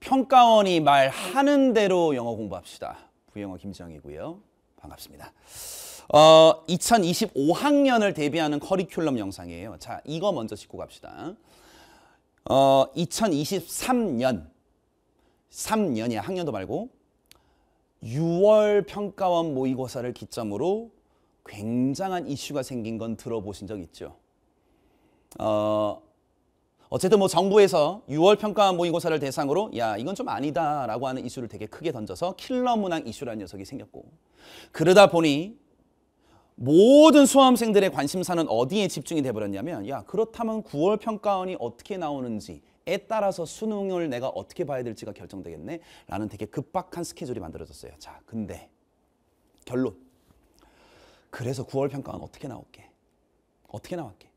평가원이 말하는 대로 영어 공부합시다. 부영어 김정이고요. 반갑습니다. 어, 2025학년을 대비하는 커리큘럼 영상이에요. 자, 이거 먼저 짚고 갑시다. 어, 2023년, 3년이야, 학년도 말고 6월 평가원 모의고사를 기점으로 굉장한 이슈가 생긴 건 들어보신 적 있죠. 어, 어쨌든 뭐 정부에서 6월 평가 모의고사를 대상으로 야 이건 좀 아니다라고 하는 이슈를 되게 크게 던져서 킬러 문항 이슈라는 녀석이 생겼고 그러다 보니 모든 수험생들의 관심사는 어디에 집중이 돼버렸냐면 야 그렇다면 9월 평가원이 어떻게 나오는지 에 따라서 수능을 내가 어떻게 봐야 될지가 결정되겠네 라는 되게 급박한 스케줄이 만들어졌어요. 자 근데 결론 그래서 9월 평가원 어떻게 나올게? 어떻게 나올게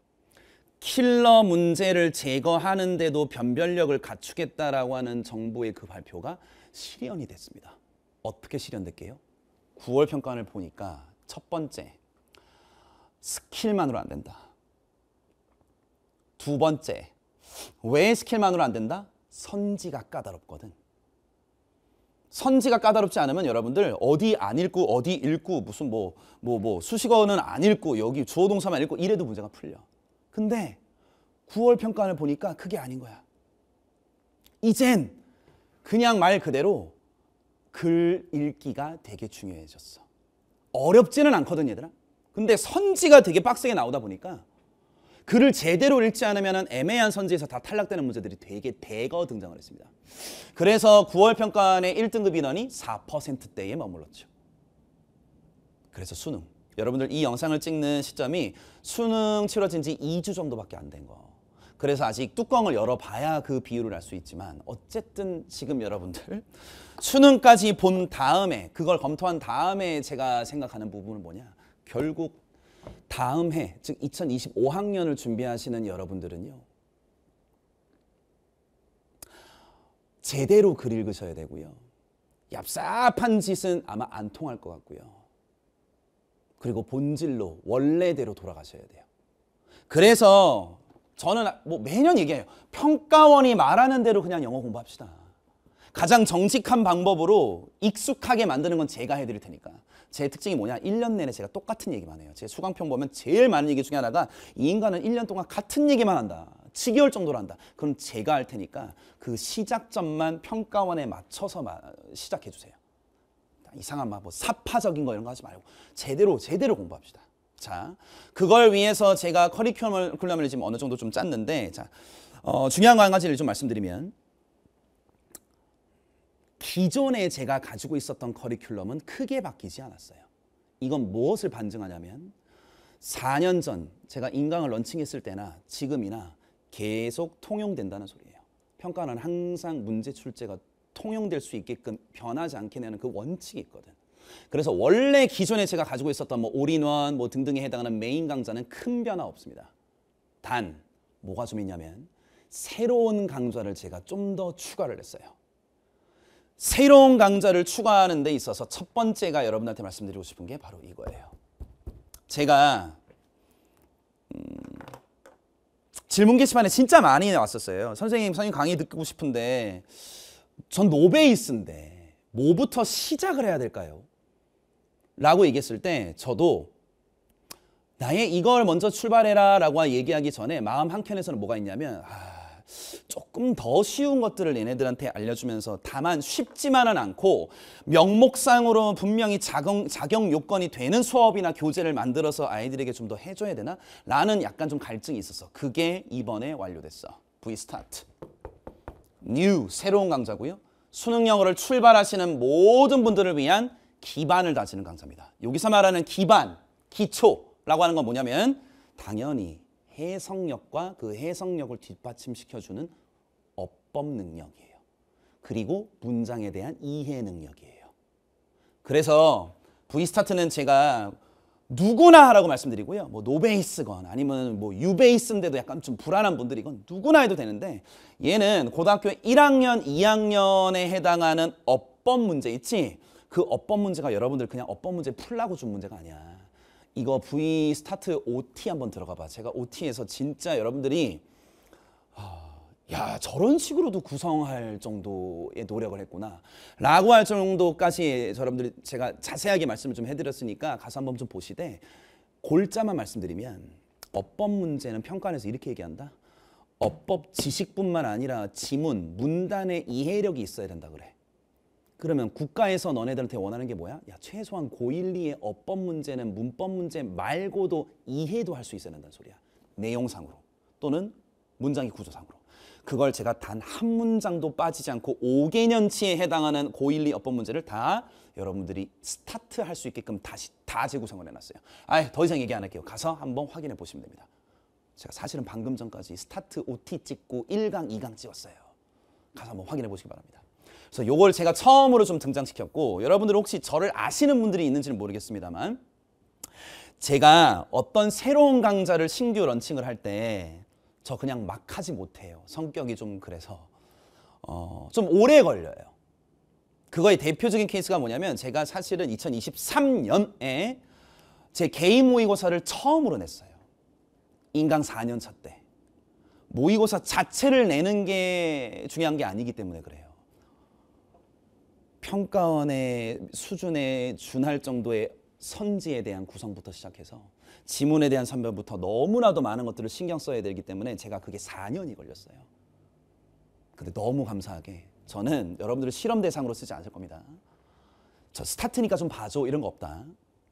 킬러 문제를 제거하는데도 변별력을 갖추겠다라고 하는 정부의 그 발표가 실현이 됐습니다. 어떻게 실현될게요 9월 평가를 보니까 첫 번째, 스킬만으로 안 된다. 두 번째, 왜 스킬만으로 안 된다? 선지가 까다롭거든. 선지가 까다롭지 않으면 여러분들 어디 안 읽고 어디 읽고 무슨 뭐 뭐뭐 뭐, 뭐 수식어는 안 읽고 여기 주어 동사만 읽고 이래도 문제가 풀려. 근데 9월 평가를 보니까 그게 아닌 거야. 이젠 그냥 말 그대로 글 읽기가 되게 중요해졌어. 어렵지는 않거든 얘들아. 근데 선지가 되게 빡세게 나오다 보니까 글을 제대로 읽지 않으면 애매한 선지에서 다 탈락되는 문제들이 되게 대거 등장을 했습니다. 그래서 9월 평가안의 1등급 인원이 4%대에 머물렀죠. 그래서 수능. 여러분들 이 영상을 찍는 시점이 수능 치러진 지 2주 정도밖에 안 된 거. 그래서 아직 뚜껑을 열어봐야 그 비율을 알 수 있지만 어쨌든 지금 여러분들 수능까지 본 다음에 그걸 검토한 다음에 제가 생각하는 부분은 뭐냐 결국 다음 해, 즉 2025학년을 준비하시는 여러분들은요. 제대로 글 읽으셔야 되고요. 얍삽한 짓은 아마 안 통할 것 같고요. 그리고 본질로 원래대로 돌아가셔야 돼요. 그래서 저는 뭐 매년 얘기해요. 평가원이 말하는 대로 그냥 영어 공부합시다. 가장 정직한 방법으로 익숙하게 만드는 건 제가 해드릴 테니까. 제 특징이 뭐냐? 1년 내내 제가 똑같은 얘기만 해요. 제 수강평 보면 제일 많은 얘기 중에 하나가 이 인간은 1년 동안 같은 얘기만 한다. 7개월 정도로 한다. 그럼 제가 할 테니까 그 시작점만 평가원에 맞춰서 시작해 주세요. 이상한 막뭐 사파적인 거 이런 거 하지 말고 제대로 제대로 공부합시다. 자, 그걸 위해서 제가 커리큘럼을 지금 어느 정도 좀 짰는데, 자, 어, 중요한 거한 가지를 좀 말씀드리면, 기존에 제가 가지고 있었던 커리큘럼은 크게 바뀌지 않았어요. 이건 무엇을 반증하냐면, 4년 전 제가 인강을 런칭했을 때나 지금이나 계속 통용된다는 소리예요. 평가는 항상 문제 출제가 통용될 수 있게끔 변하지 않게 내는 그 원칙이 있거든. 그래서 원래 기존에 제가 가지고 있었던 뭐 올인원 뭐 등등에 해당하는 메인 강좌는 큰 변화 없습니다. 단 뭐가 좀 있냐면 새로운 강좌를 제가 좀 더 추가를 했어요. 새로운 강좌를 추가하는 데 있어서 첫 번째가 여러분한테 말씀드리고 싶은 게 바로 이거예요. 제가 음, 질문 게시판에 진짜 많이 나왔었어요. 선생님, 선생님 강의 듣고 싶은데 전 노베이스인데 뭐부터 시작을 해야 될까요? 라고 얘기했을 때 저도 나의 이걸 먼저 출발해라 라고 얘기하기 전에 마음 한켠에서는 뭐가 있냐면 아, 조금 더 쉬운 것들을 얘네들한테 알려주면서 다만 쉽지만은 않고 명목상으로 분명히 자경, 자격 요건이 되는 수업이나 교재를 만들어서 아이들에게 좀 더 해줘야 되나? 라는 약간 좀 갈증이 있어서 그게 이번에 완료됐어. V스타트. new, 새로운 강좌고요. 수능 영어를 출발하시는 모든 분들을 위한 기반을 다지는 강사입니다. 여기서 말하는 기반, 기초라고 하는 건 뭐냐면 당연히 해석력과 그 해석력을 뒷받침시켜주는 어법 능력이에요. 그리고 문장에 대한 이해 능력이에요. 그래서 V스타트는 제가 누구나 하라고 말씀드리고요. 뭐 노베이스건 아니면 뭐 유베이스인데도 약간 좀 불안한 분들이건 누구나 해도 되는데 얘는 고등학교 1학년, 2학년에 해당하는 어법 문제 있지 그 어법 문제가 여러분들 그냥 어법 문제 풀라고 준 문제가 아니야. 이거 V 스타트 OT 한번 들어가 봐. 제가 OT에서 진짜 여러분들이 아, 야 저런 식으로도 구성할 정도의 노력을 했구나 라고 할 정도까지 여러분들이 제가 자세하게 말씀을 좀 해드렸으니까 가서 한번 좀 보시되 골자만 말씀드리면 어법 문제는 평가에서 이렇게 얘기한다 어법 지식뿐만 아니라 지문, 문단의 이해력이 있어야 된다 그래 그러면 국가에서 너네들한테 원하는 게 뭐야? 야 최소한 고1, 2의 어법 문제는 문법 문제 말고도 이해도 할 수 있어야 된다는 소리야. 내용상으로 또는 문장의 구조상으로. 그걸 제가 단 한 문장도 빠지지 않고 5개년치에 해당하는 고1, 2 어법 문제를 다 여러분들이 스타트할 수 있게끔 다시 다 재구성을 해놨어요. 아예 더 이상 얘기 안 할게요. 가서 한번 확인해 보시면 됩니다. 제가 사실은 방금 전까지 스타트 OT 찍고 1강, 2강 찍었어요. 가서 한번 확인해 보시기 바랍니다. 그래서 요걸 제가 처음으로 좀 등장시켰고 여러분들 혹시 저를 아시는 분들이 있는지는 모르겠습니다만 제가 어떤 새로운 강좌를 신규 런칭을 할 때 저 그냥 막 하지 못해요. 성격이 좀 그래서 어, 좀 오래 걸려요. 그거의 대표적인 케이스가 뭐냐면 제가 사실은 2023년에 제 개인 모의고사를 처음으로 냈어요. 인강 4년차 때. 모의고사 자체를 내는 게 중요한 게 아니기 때문에 그래요. 평가원의 수준에 준할 정도의 선지에 대한 구성부터 시작해서 지문에 대한 선별부터 너무나도 많은 것들을 신경 써야 되기 때문에 제가 그게 4년이 걸렸어요. 근데 너무 감사하게 저는 여러분들을 실험 대상으로 쓰지 않을 겁니다. 저 스타트니까 좀 봐줘 이런 거 없다.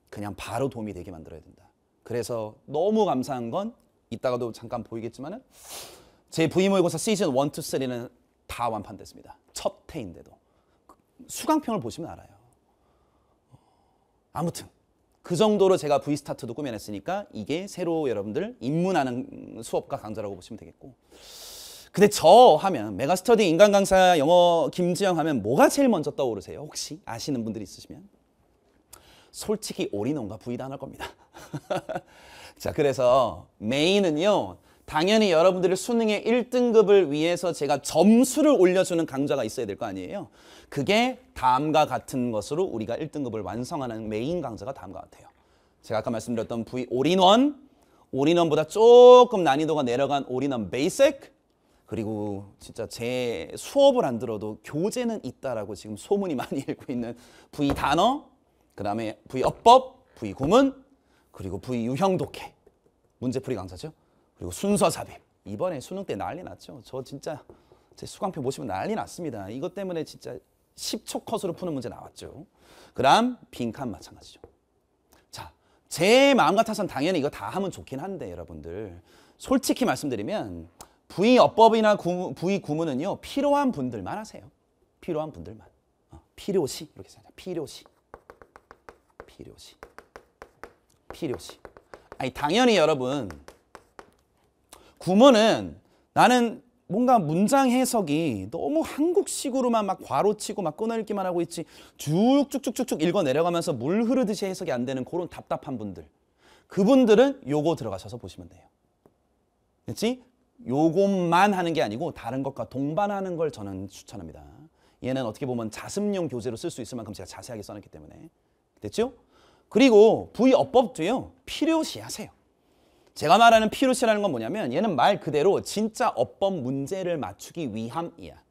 그냥 바로 도움이 되게 만들어야 된다. 그래서 너무 감사한 건 이따가도 잠깐 보이겠지만은 제 부임 모의고사 시즌 1, 2, 3는 다 완판됐습니다. 첫 해인데도. 수강평을 보시면 알아요. 아무튼 그 정도로 제가 V스타트도 꾸며냈으니까 이게 새로 여러분들 입문하는 수업과 강좌라고 보시면 되겠고 근데 저 하면 메가스터디 인간 강사 영어 김지영 하면 뭐가 제일 먼저 떠오르세요? 혹시 아시는 분들이 있으시면 솔직히 올인원과 V다 안할 겁니다. 자 그래서 메인은요 당연히 여러분들의 수능의 1등급을 위해서 제가 점수를 올려주는 강좌가 있어야 될 거 아니에요. 그게 다음과 같은 것으로 우리가 1등급을 완성하는 메인 강좌가 다음과 같아요. 제가 아까 말씀드렸던 V 올인원, 올인원보다 조금 난이도가 내려간 올인원 베이식, 그리고 진짜 제 수업을 안 들어도 교재는 있다라고 지금 소문이 많이 읽고 있는 V 단어, 그 다음에 V 어법, V 구문, 그리고 V 유형 독해. 문제풀이 강사죠. 그리고 순서 삽입. 이번에 수능 때 난리 났죠. 저 진짜 제 수강표 보시면 난리 났습니다. 이것 때문에 진짜 10초 컷으로 푸는 문제 나왔죠. 그 다음 빈칸 마찬가지죠. 자, 제 마음 같아선 당연히 이거 다 하면 좋긴 한데 여러분들 솔직히 말씀드리면 부의 어법이나 부의 구문은요. 필요한 분들만 하세요. 필요한 분들만. 어, 필요시 이렇게 생각 필요시. 필요시. 필요시. 아니 당연히 여러분 구문은 나는 뭔가 문장 해석이 너무 한국식으로만 막 과로치고 막 끊어읽기만 하고 있지 쭉쭉쭉쭉쭉 읽어 내려가면서 물 흐르듯이 해석이 안 되는 그런 답답한 분들 그분들은 요거 들어가셔서 보시면 돼요 그렇지? 요것만 하는 게 아니고 다른 것과 동반하는 걸 저는 추천합니다 얘는 어떻게 보면 자습용 교재로 쓸 수 있을 만큼 제가 자세하게 써놨기 때문에 됐죠? 그리고 부의 어법도요 필요시 하세요 제가 말하는 피루시라는 건 뭐냐면 얘는 말 그대로 진짜 어법 문제를 맞추기 위함이야.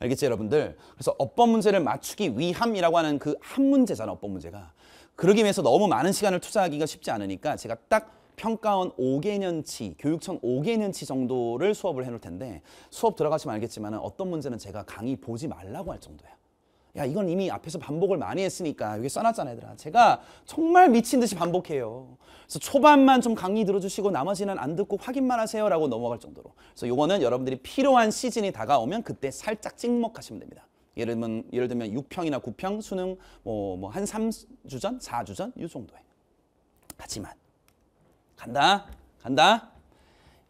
알겠지 여러분들? 그래서 어법 문제를 맞추기 위함이라고 하는 그 한 문제잖아 어법 문제가. 그러기 위해서 너무 많은 시간을 투자하기가 쉽지 않으니까 제가 딱 평가원 5개년치, 교육청 5개년치 정도를 수업을 해놓을 텐데 수업 들어가시면 알겠지만 어떤 문제는 제가 강의 보지 말라고 할 정도야. 야 이건 이미 앞에서 반복을 많이 했으니까 여기 써놨잖아 얘들아 제가 정말 미친 듯이 반복해요 그래서 초반만 좀 강의 들어주시고 나머지는 안 듣고 확인만 하세요 라고 넘어갈 정도로 그래서 요거는 여러분들이 필요한 시즌이 다가오면 그때 살짝 찍먹하시면 됩니다 예를 들면, 예를 들면 6평이나 9평 수능 뭐, 뭐 한 3주 전, 4주 전이 정도에 하지만 간다 간다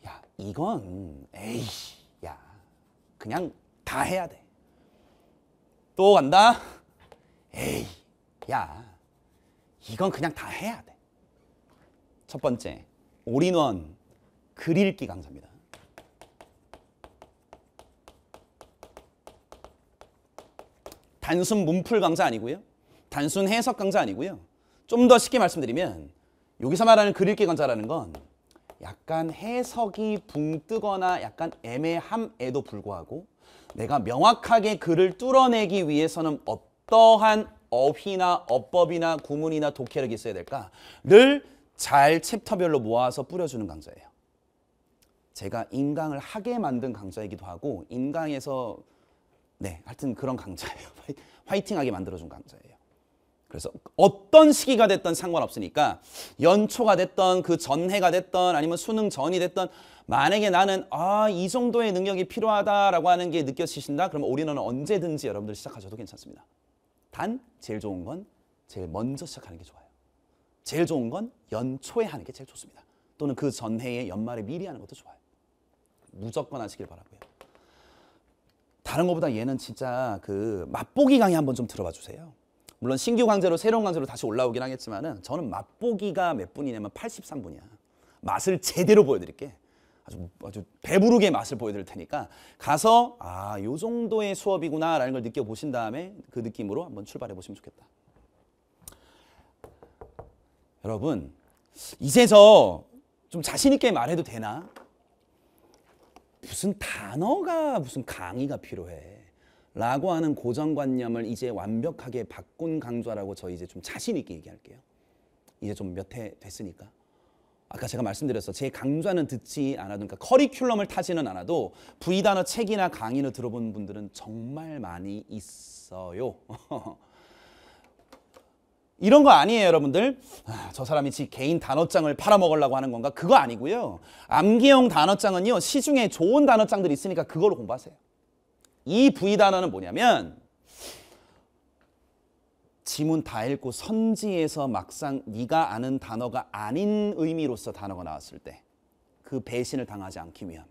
야 이건 에이 야 그냥 다 해야 돼또 간다. 에이, 야, 이건 그냥 다 해야 돼. 첫 번째, 올인원 글읽기 강좌입니다. 단순 문풀 강좌 아니고요. 단순 해석 강좌 아니고요. 좀 더 쉽게 말씀드리면 여기서 말하는 글읽기 강좌라는 건 약간 해석이 붕 뜨거나 약간 애매함에도 불구하고 내가 명확하게 글을 뚫어내기 위해서는 어떠한 어휘나 어법이나 구문이나 독해력이 있어야 될까를 잘 챕터별로 모아서 뿌려주는 강좌예요. 제가 인강을 하게 만든 강좌이기도 하고 인강에서 네 하여튼 그런 강좌예요. 화이팅하게 만들어준 강좌예요. 그래서 어떤 시기가 됐던 상관없으니까 연초가 됐던 그 전해가 됐던 아니면 수능 전이 됐던 만약에 나는 아 이 정도의 능력이 필요하다라고 하는 게 느껴지신다 그러면 올인원은 언제든지 여러분들 시작하셔도 괜찮습니다. 단 제일 좋은 건 제일 먼저 시작하는 게 좋아요. 제일 좋은 건 연초에 하는 게 제일 좋습니다. 또는 그 전해에 연말에 미리 하는 것도 좋아요. 무조건 하시길 바라고요. 다른 것보다 얘는 진짜 그 맛보기 강의 한번 좀 들어봐 주세요. 물론 신규 강제로 새로운 강제로 다시 올라오긴 하겠지만은 저는 맛보기가 몇 분이냐면 83분이야. 맛을 제대로 보여드릴게. 아주, 아주 배부르게 맛을 보여드릴 테니까 가서 아, 요 정도의 수업이구나 라는 걸 느껴보신 다음에 그 느낌으로 한번 출발해 보시면 좋겠다. 여러분 이제서 좀 자신 있게 말해도 되나? 무슨 단어가 무슨 강의가 필요해. 라고 하는 고정관념을 이제 완벽하게 바꾼 강좌라고 저 이제 좀 자신 있게 얘기할게요. 이제 좀 몇 해 됐으니까. 아까 제가 말씀드렸어. 제 강좌는 듣지 않아도 그러니까 커리큘럼을 타지는 않아도 V단어 책이나 강의를 들어본 분들은 정말 많이 있어요. 이런 거 아니에요 여러분들 아, 저 사람이 지 개인 단어장을 팔아먹으려고 하는 건가 그거 아니고요 암기형 단어장은요 시중에 좋은 단어장들이 있으니까 그걸로 공부하세요 이 V 단어는 뭐냐면 지문 다 읽고 선지에서 막상 네가 아는 단어가 아닌 의미로서 단어가 나왔을 때 그 배신을 당하지 않기 위함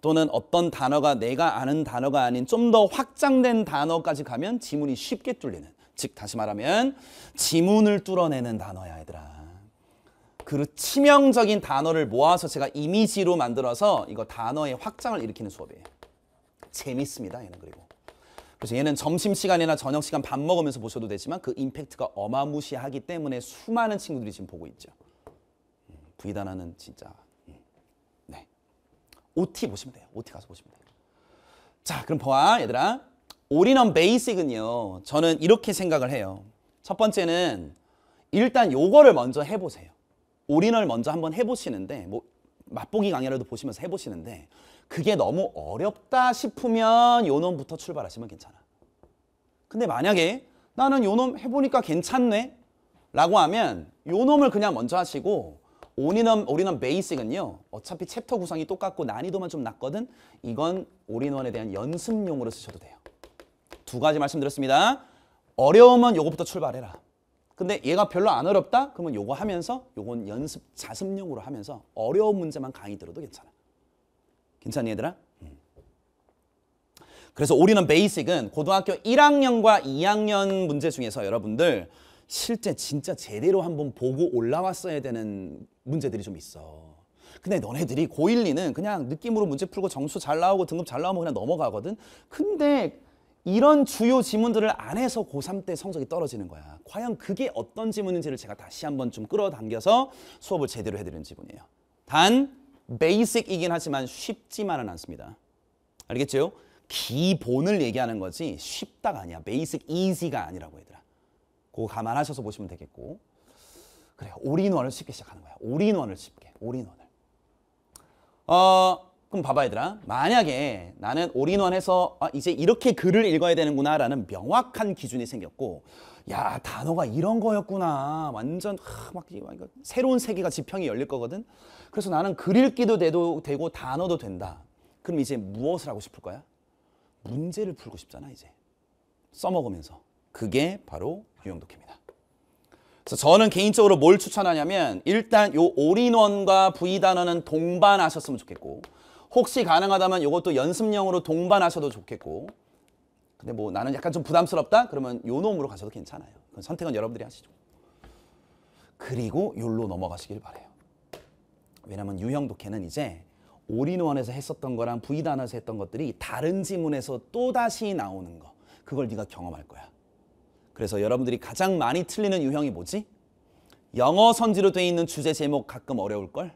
또는 어떤 단어가 내가 아는 단어가 아닌 좀 더 확장된 단어까지 가면 지문이 쉽게 뚫리는 즉 다시 말하면 지문을 뚫어내는 단어야 얘들아 그 치명적인 단어를 모아서 제가 이미지로 만들어서 이거 단어의 확장을 일으키는 수업이에요 재밌습니다. 얘는 그리고. 그래서 얘는 점심시간이나 저녁시간 밥 먹으면서 보셔도 되지만 그 임팩트가 어마무시하기 때문에 수많은 친구들이 지금 보고 있죠. 음, 부이다나는 진짜 음, 네. OT 보시면 돼요. OT 가서 보시면 돼요. 자 그럼 보아 얘들아 올인원 베이식은요. 저는 이렇게 생각을 해요. 첫 번째는 일단 요거를 먼저 해보세요. 올인을 먼저 한번 해보시는데 뭐 맛보기 강의라도 보시면서 해보시는데 그게 너무 어렵다 싶으면 요놈부터 출발하시면 괜찮아. 근데 만약에 나는 요놈 해보니까 괜찮네? 라고 하면 요놈을 그냥 먼저 하시고 올인원, 올인원 베이식은요. 어차피 챕터 구성이 똑같고 난이도만 좀 낮거든. 이건 올인원에 대한 연습용으로 쓰셔도 돼요. 두 가지 말씀드렸습니다. 어려우면 요거부터 출발해라. 근데 얘가 별로 안 어렵다? 그러면 요거 하면서 요건 연습 자습용으로 하면서 어려운 문제만 강의 들어도 괜찮아. 괜찮니 얘들아? 음. 그래서 우리는 베이식은 고등학교 1학년과 2학년 문제 중에서 여러분들 실제 진짜 제대로 한번 보고 올라왔어야 되는 문제들이 좀 있어. 근데 너네들이 고1, 2는 그냥 느낌으로 문제 풀고 점수 잘 나오고 등급 잘 나오면 그냥 넘어가거든. 근데 이런 주요 지문들을 안 해서 고3 때 성적이 떨어지는 거야. 과연 그게 어떤 지문인지를 제가 다시 한번 좀 끌어당겨서 수업을 제대로 해드리는 지문이에요. 단, 베이직이긴 하지만 쉽지만은 않습니다. 알겠죠? 기본을 얘기하는 거지 쉽다가 아니야. 베이직 이지가 아니라고 얘들아. 그거 감안하셔서 보시면 되겠고. 그래요. 올인원을 쉽게 시작하는 거야. 올인원을 쉽게. 올인원을. 어, 그럼 봐봐 얘들아 만약에 나는 올인원 해서 아, 이제 이렇게 글을 읽어야 되는구나 라는 명확한 기준이 생겼고 야 단어가 이런 거였구나 완전 하, 막, 막 새로운 세계가 지평이 열릴 거거든 그래서 나는 글 읽기도 돼도, 되고 단어도 된다 그럼 이제 무엇을 하고 싶을 거야? 문제를 풀고 싶잖아 이제 써먹으면서 그게 바로 유형독해입니다 그래서 저는 개인적으로 뭘 추천하냐면 일단 요 올인원과 부의단어는 동반하셨으면 좋겠고 혹시 가능하다면 이것도 연습용으로 동반하셔도 좋겠고 근데 뭐 나는 약간 좀 부담스럽다? 그러면 요 놈으로 가셔도 괜찮아요. 그 선택은 여러분들이 하시죠. 그리고 요로 넘어가시길 바래요. 왜냐면 유형 독해는 이제 올인원에서 했었던 거랑 v 단에서 했던 것들이 다른 지문에서 또다시 나오는 거. 그걸 네가 경험할 거야. 그래서 여러분들이 가장 많이 틀리는 유형이 뭐지? 영어 선지로 돼 있는 주제 제목 가끔 어려울걸?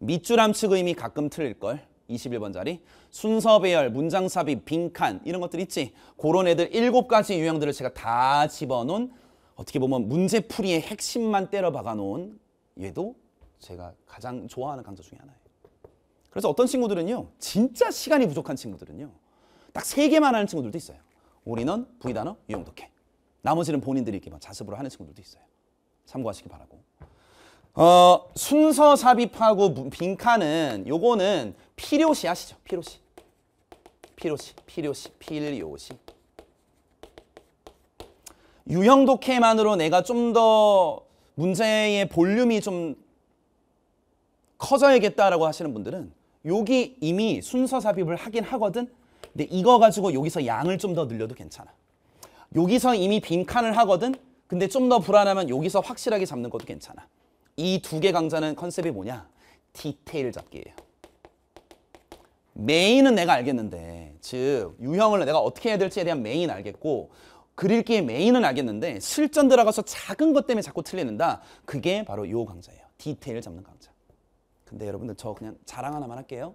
밑줄함축 의미 가끔 틀릴걸? 21번 자리 순서 배열, 문장 삽입, 빈칸 이런 것들 있지 그런 애들 7가지 유형들을 제가 다 집어놓은 어떻게 보면 문제풀이의 핵심만 때려 박아놓은 얘도 제가 가장 좋아하는 강좌 중에 하나예요 그래서 어떤 친구들은요 진짜 시간이 부족한 친구들은요 딱 세개만 하는 친구들도 있어요 우리는 부의단어 유형독해 나머지는 본인들이 이렇게 막 자습으로 하는 친구들도 있어요 참고하시기 바라고 어, 순서 삽입하고 빈칸은 요거는 필요시 아시죠? 필요시. 필요시, 필요시, 필요시. 유형 독해만으로 내가 좀 더 문제의 볼륨이 좀 커져야겠다라고 하시는 분들은 여기 이미 순서 삽입을 하긴 하거든. 근데 이거 가지고 여기서 양을 좀 더 늘려도 괜찮아. 여기서 이미 빈칸을 하거든. 근데 좀 더 불안하면 여기서 확실하게 잡는 것도 괜찮아. 이 두 개 강좌는 컨셉이 뭐냐? 디테일 잡기예요. 메인은 내가 알겠는데 즉 유형을 내가 어떻게 해야 될지에 대한 메인 알겠고 그릴기의 메인은 알겠는데 실전 들어가서 작은 것 때문에 자꾸 틀리는다. 그게 바로 요 강좌예요. 디테일 잡는 강좌. 근데 여러분들 저 그냥 자랑 하나만 할게요.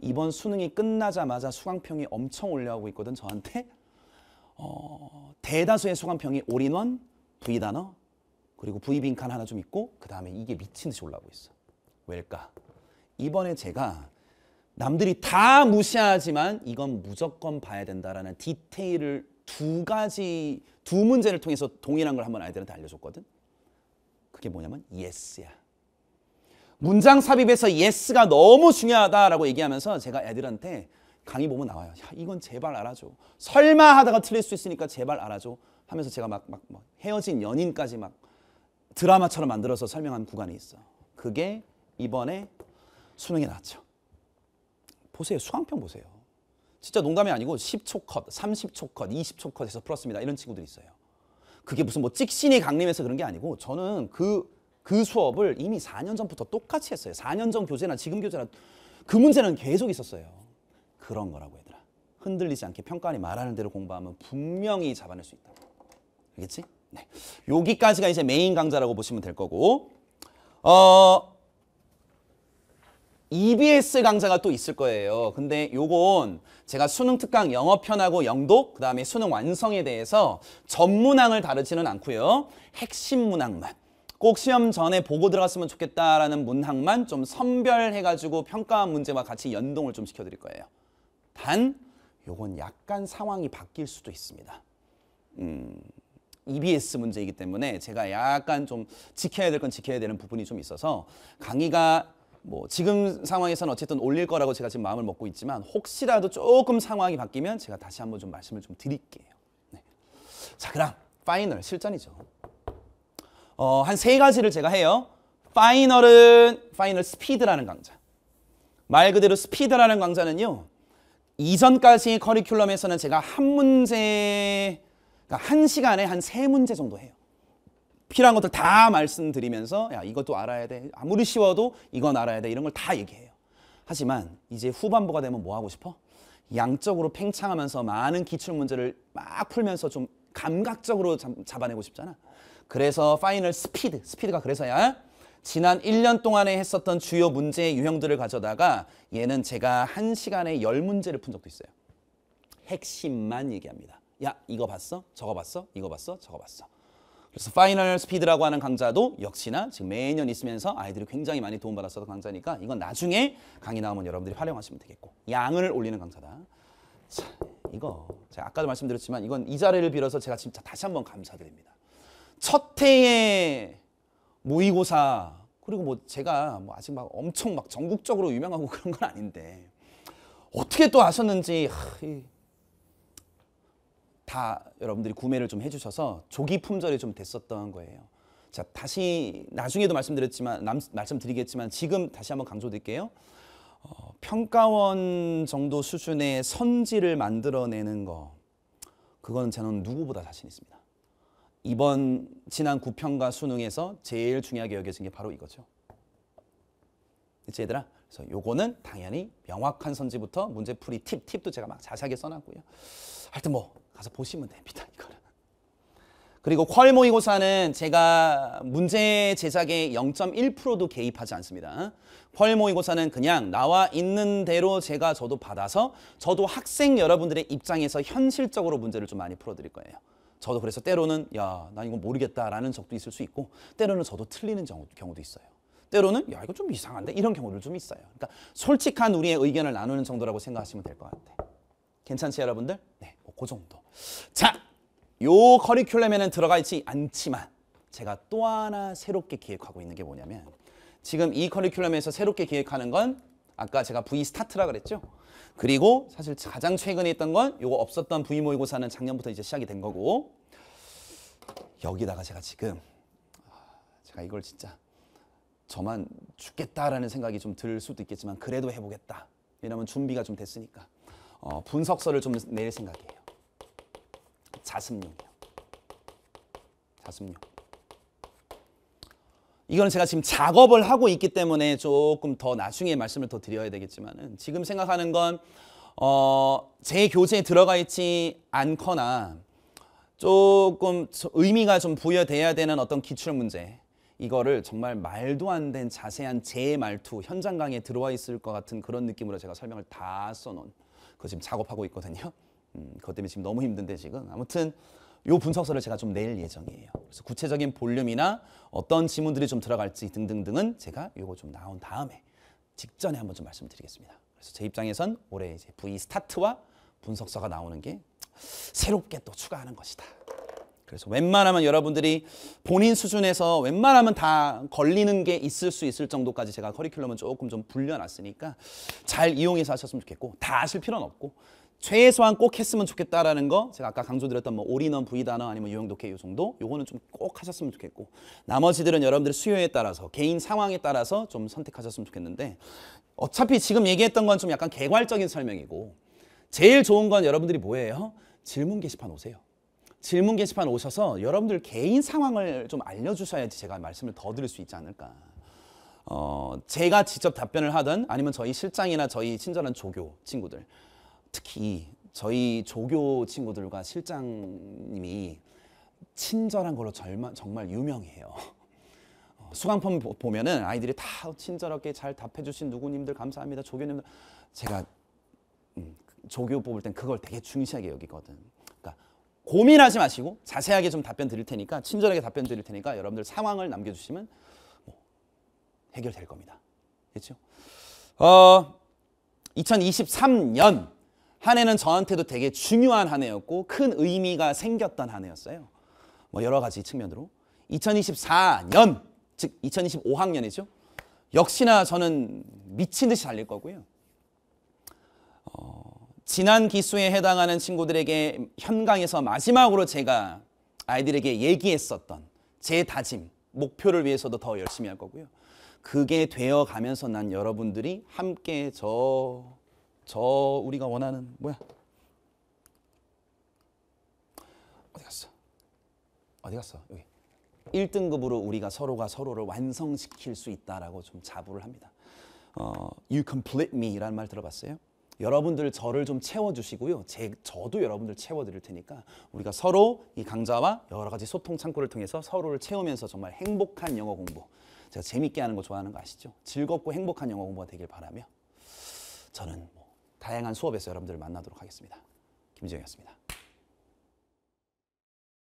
이번 수능이 끝나자마자 수강평이 엄청 올라오고 있거든 저한테. 어, 대다수의 수강평이 올인원, V단어, 그리고 V빈칸 하나 좀 있고 그 다음에 이게 미친 듯이 올라오고 있어. 왜일까? 이번에 제가 남들이 다 무시하지만 이건 무조건 봐야 된다라는 디테일을 두 가지 두 문제를 통해서 동일한 걸 한번 아이들한테 알려줬거든. 그게 뭐냐면 예스야. 문장 삽입에서 예스가 너무 중요하다라고 얘기하면서 제가 애들한테 강의 보면 나와요. 야, 이건 제발 알아줘. 설마 하다가 틀릴 수 있으니까 제발 알아줘. 하면서 제가 막, 막, 막 헤어진 연인까지 막 드라마처럼 만들어서 설명한 구간이 있어. 그게 이번에 수능에 나왔죠. 보세요. 수강평 보세요. 진짜 농담이 아니고 10초 컷, 30초 컷, 20초 컷에서 풀었습니다. 이런 친구들이 있어요. 그게 무슨 뭐 찍신이 강림해서 그런 게 아니고 저는 그, 그 수업을 이미 4년 전부터 똑같이 했어요. 4년 전 교재나 지금 교재나 그 문제는 계속 있었어요. 그런 거라고 얘들아. 흔들리지 않게 평가원이 말하는 대로 공부하면 분명히 잡아낼 수 있다. 알겠지? 네. 여기까지가 이제 메인 강좌라고 보시면 될 거고 어, EBS 강좌가 또 있을 거예요. 근데 요건 제가 수능 특강 영어 편하고 영독, 그 다음에 수능 완성에 대해서 전문항을 다루지는 않고요. 핵심 문항만. 꼭 시험 전에 보고 들어갔으면 좋겠다라는 문항만 좀 선별해가지고 평가한 문제와 같이 연동을 좀 시켜드릴 거예요. 단, 요건 약간 상황이 바뀔 수도 있습니다. 음, EBS 문제이기 때문에 제가 약간 좀 지켜야 될 건 지켜야 되는 부분이 좀 있어서 강의가 뭐 지금 상황에서는 어쨌든 올릴 거라고 제가 지금 마음을 먹고 있지만 혹시라도 조금 상황이 바뀌면 제가 다시 한번 좀 말씀을 좀 드릴게요. 네. 자 그럼 파이널 실전이죠. 어, 한 세 가지를 제가 해요. 파이널은 파이널 스피드라는 강좌. 말 그대로 스피드라는 강좌는요. 이전까지 커리큘럼에서는 제가 한 문제, 그러니까 한 시간에 한 세 문제 정도 해요. 필요한 것들 다 말씀드리면서 야 이것도 알아야 돼 아무리 쉬워도 이건 알아야 돼 이런 걸 다 얘기해요 하지만 이제 후반부가 되면 뭐 하고 싶어? 양적으로 팽창하면서 많은 기출문제를 막 풀면서 좀 감각적으로 잡아내고 싶잖아 그래서 파이널 스피드 스피드가 그래서야 지난 1년 동안에 했었던 주요 문제의 유형들을 가져다가 얘는 제가 1시간에 10문제를 푼 적도 있어요 핵심만 얘기합니다 야 이거 봤어? 저거 봤어? 이거 봤어? 저거 봤어? 그래서 파이널 스피드라고 하는 강좌도 역시나 지금 매년 있으면서 아이들이 굉장히 많이 도움받았었던 강좌니까 이건 나중에 강의 나오면 여러분들이 활용하시면 되겠고 양을 올리는 강좌다. 자, 이거 제가 아까도 말씀드렸지만 이건 이 자리를 빌어서 제가 진짜 다시 한번 감사드립니다. 첫 해에 모의고사 그리고 뭐 제가 뭐 아직 막 엄청 막 전국적으로 유명하고 그런 건 아닌데 어떻게 또 아셨는지 하, 다 여러분들이 구매를 좀 해주셔서 조기 품절이 좀 됐었던 거예요. 자 다시 나중에도 말씀드렸지만 남, 말씀드리겠지만 지금 다시 한번 강조드릴게요. 어, 평가원 정도 수준의 선지를 만들어내는 거 그건 저는 누구보다 자신 있습니다. 이번 지난 구평가 수능에서 제일 중요하게 여겨진 게 바로 이거죠. 얘들아 그래서 요거는 당연히 명확한 선지부터 문제풀이 팁, 팁도 제가 막 자세하게 써놨고요. 하여튼 뭐 가서 보시면 됩니다. 이거는. 그리고 퀄 모의고사는 제가 문제 제작의 0.1%도 개입하지 않습니다. 퀄 모의고사는 그냥 나와 있는 대로 제가 저도 받아서 저도 학생 여러분들의 입장에서 현실적으로 문제를 좀 많이 풀어드릴 거예요. 저도 그래서 때로는 야, 난 이거 모르겠다라는 적도 있을 수 있고 때로는 저도 틀리는 경우도 있어요. 때로는 야, 이거 좀 이상한데 이런 경우도 좀 있어요. 그러니까 솔직한 우리의 의견을 나누는 정도라고 생각하시면 될 것 같아요. 괜찮지 여러분들? 네, 뭐그 정도. 자, 요 커리큘럼에는 들어가 있지 않지만 제가 또 하나 새롭게 기획하고 있는 게 뭐냐면 지금 이 커리큘럼에서 새롭게 기획하는 건 아까 제가 V 스타트라 그랬죠? 그리고 사실 가장 최근에 했던 건 요거 없었던 V 모의고사는 작년부터 이제 시작이 된 거고 여기다가 제가 지금 아, 제가 이걸 진짜 저만 죽겠다라는 생각이 좀 들 수도 있겠지만 그래도 해보겠다. 왜냐면 준비가 좀 됐으니까. 어, 분석서를 좀낼 생각이에요. 자습용이요. 자습용. 이거는 제가 지금 작업을 하고 있기 때문에 조금 더 나중에 말씀을 더 드려야 되겠지만 지금 생각하는 건 어, 교재에 들어가 있지 않거나 조금 의미가 좀 부여돼야 되는 어떤 기출 문제 이거를 정말 말도 안 된 자세한 제 말투 현장 강의에 들어와 있을 것 같은 그런 느낌으로 제가 설명을 다 써놓은 그거 지금 작업하고 있거든요. 음, 그것 때문에 지금 너무 힘든데 지금 아무튼 요 분석서를 제가 좀 낼 예정이에요. 그래서 구체적인 볼륨이나 어떤 지문들이 좀 들어갈지 등등등은 제가 요거 좀 나온 다음에 직전에 한번 좀 말씀드리겠습니다. 그래서 제 입장에선 올해 이제 V 스타트와 분석서가 나오는 게 새롭게 또 추가하는 것이다. 그래서 웬만하면 여러분들이 본인 수준에서 웬만하면 다 걸리는 게 있을 수 있을 정도까지 제가 커리큘럼은 조금 좀 불려놨으니까 잘 이용해서 하셨으면 좋겠고 다 하실 필요는 없고 최소한 꼭 했으면 좋겠다라는 거 제가 아까 강조드렸던 뭐 올인원, 부위단어 아니면 유형 독해 요 정도 요거는 좀 꼭 하셨으면 좋겠고 나머지들은 여러분들 수요에 따라서 개인 상황에 따라서 좀 선택하셨으면 좋겠는데 어차피 지금 얘기했던 건 좀 약간 개괄적인 설명이고 제일 좋은 건 여러분들이 뭐예요? 질문 게시판 오세요. 질문 게시판 오셔서 여러분들 개인 상황을 좀 알려주셔야지 제가 말씀을 더 드릴 수 있지 않을까. 어, 제가 직접 답변을 하든 아니면 저희 실장이나 저희 친절한 조교 친구들 특히 저희 조교 친구들과 실장님이 친절한 걸로 절마, 정말 유명해요. 어, 수강품 보면은 아이들이 다 친절하게 잘 답해주신 누구님들 감사합니다. 조교님들 제가 음, 조교 뽑을 땐 그걸 되게 중시하게 여기거든. 고민하지 마시고 자세하게 좀 답변 드릴 테니까 친절하게 답변 드릴 테니까 여러분들 상황을 남겨주시면 뭐 해결될 겁니다. 됐죠? 어, 2023년 한 해는 저한테도 되게 중요한 한 해였고 큰 의미가 생겼던 한 해였어요. 뭐 여러 가지 측면으로 2024년 즉 2025학년이죠. 역시나 저는 미친 듯이 달릴 거고요. 어, 지난 기수에 해당하는 친구들에게 현강에서 마지막으로 제가 아이들에게 얘기했었던 제 다짐, 목표를 위해서도 더 열심히 할 거고요. 그게 되어 가면서 난 여러분들이 함께 저, 저 우리가 원하는 뭐야? 어디 갔어? 어디 갔어? 여기. 1등급으로 우리가 서로가 서로를 완성시킬 수 있다라고 좀 자부를 합니다. 어, you complete me라는 말 들어봤어요? 여러분들 저를 좀 채워주시고요. 제, 저도 여러분들 채워드릴 테니까 우리가 서로 이 강좌와 여러 가지 소통 창구를 통해서 서로를 채우면서 정말 행복한 영어 공부 제가 재밌게 하는 거 좋아하는 거 아시죠? 즐겁고 행복한 영어 공부가 되길 바라며 저는 뭐 다양한 수업에서 여러분들을 만나도록 하겠습니다. 김지영이었습니다.